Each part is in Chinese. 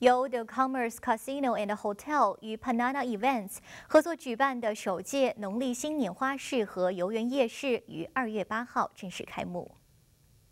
由 The Commerce Casino and Hotel 与 Panana Events 合作举办的首届农历新年花市和游园夜市，于二月八号正式开幕。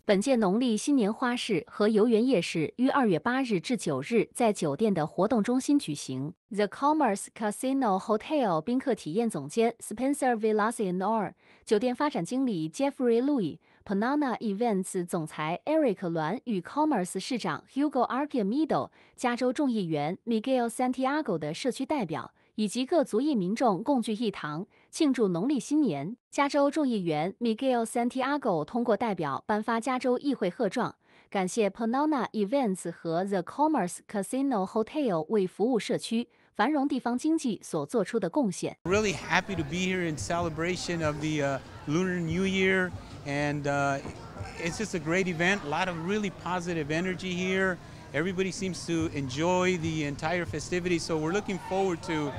本届农历新年花市和游园夜市于二月八日至九日在酒店的活动中心举行。The Commerce Casino Hotel 宾客体验总监 Spencer v e l a s i n o r 酒店发展经理 Jeffrey Louis、Panana Events 总裁 Eric 栾与 Commerce 市长 Hugo a r g i m i d o 加州众议员 Miguel Santiago 的社区代表。以及各族裔民众共聚一堂庆祝农历新年。加州众议员 Miguel Santiago 通过代表颁发加州议会贺状，感谢 Panana Events 和 The Commerce Casino Hotel 为服务社区、繁荣地方经济所做出的贡献。Really happy to be here in celebration of the Lunar New Year and. it's just a great event. A lot of really positive energy here. Everybody seems to enjoy the entire festivity, so we're looking forward to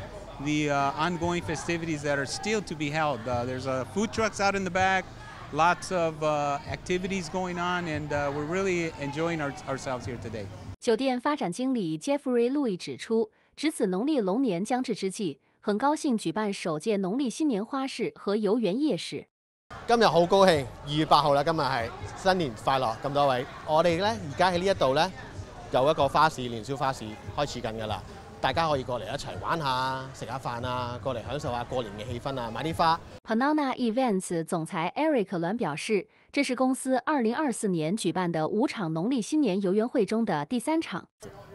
the uh, ongoing festivities that are still to be held. Uh, there's uh, food trucks out in the back, lots of uh, activities going on, and uh, we're really enjoying our, ourselves here today. 酒店发展经理 Jeffrey 今日好高興，二月八號啦！今日係新年快樂咁多位，我哋咧而家喺呢一度咧有一個花市，年宵花市開始緊噶啦，大家可以過嚟一齊玩下、食下飯啊，過嚟享受下過年嘅氣氛啊，買啲花。Panana Events 總裁 Eric n u n 表示，這是公司二零二四年舉辦的五場農曆新年遊園會中的第三場。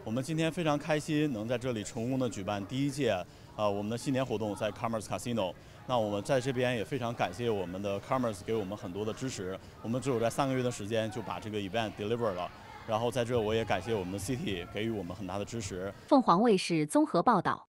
我們今天非常開心，能在這裡成功的舉辦第一屆。呃，我们的新年活动在 Commerce Casino。那我们在这边也非常感谢我们的 Commerce 给我们很多的支持。我们只有在三个月的时间就把这个 event deliver 了。然后在这我也感谢我们的 City 给予我们很大的支持。凤凰卫视综合报道。